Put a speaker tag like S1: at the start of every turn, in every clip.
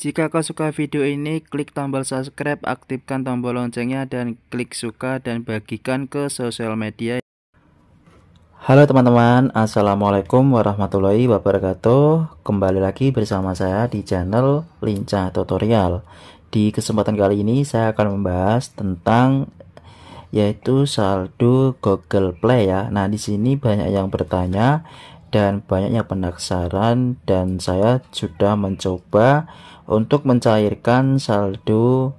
S1: Jika kau suka video ini, klik tombol subscribe, aktifkan tombol loncengnya, dan klik suka dan bagikan ke sosial media. Halo teman-teman, Assalamualaikum warahmatullahi wabarakatuh Kembali lagi bersama saya di channel Lincah Tutorial Di kesempatan kali ini saya akan membahas tentang yaitu saldo Google Play ya. Nah, di sini banyak yang bertanya dan banyaknya penasaran dan saya sudah mencoba untuk mencairkan saldo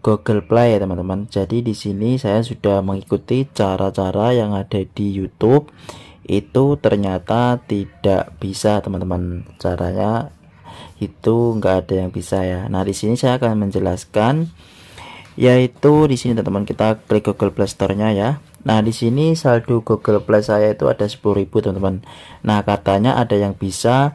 S1: Google Play ya teman-teman. Jadi di sini saya sudah mengikuti cara-cara yang ada di YouTube itu ternyata tidak bisa teman-teman. Caranya itu nggak ada yang bisa ya. Nah di sini saya akan menjelaskan yaitu di sini teman-teman kita klik Google Play Store-nya ya. Nah, di sini saldo Google Play saya itu ada 10.000, teman-teman. Nah, katanya ada yang bisa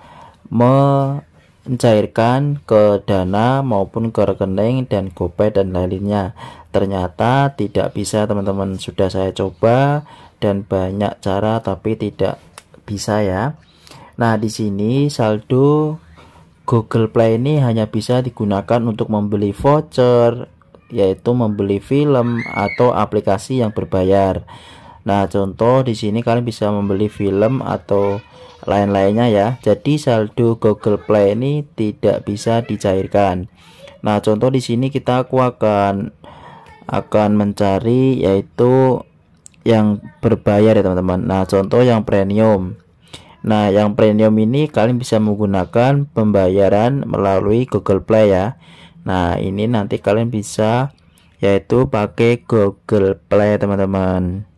S1: mencairkan ke Dana maupun ke rekening dan GoPay dan lainnya. Ternyata tidak bisa, teman-teman. Sudah saya coba dan banyak cara tapi tidak bisa ya. Nah, di sini saldo Google Play ini hanya bisa digunakan untuk membeli voucher, yaitu membeli film atau aplikasi yang berbayar. Nah, contoh di sini kalian bisa membeli film atau lain-lainnya ya. Jadi saldo Google Play ini tidak bisa dicairkan. Nah, contoh di sini kita aku akan akan mencari yaitu yang berbayar ya teman-teman. Nah, contoh yang premium. Nah, yang premium ini kalian bisa menggunakan pembayaran melalui Google Play ya. Nah, ini nanti kalian bisa yaitu pakai Google Play, teman-teman.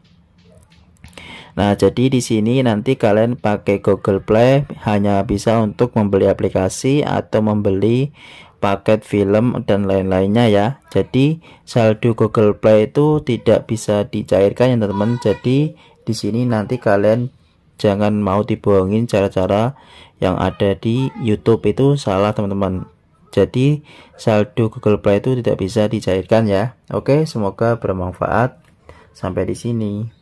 S1: Nah, jadi di sini nanti kalian pakai Google Play hanya bisa untuk membeli aplikasi atau membeli paket film dan lain-lainnya ya. Jadi saldo Google Play itu tidak bisa dicairkan ya, teman-teman. Jadi di sini nanti kalian jangan mau dibohongin cara-cara yang ada di YouTube itu salah, teman-teman jadi saldo Google Play itu tidak bisa dicairkan ya oke semoga bermanfaat sampai di sini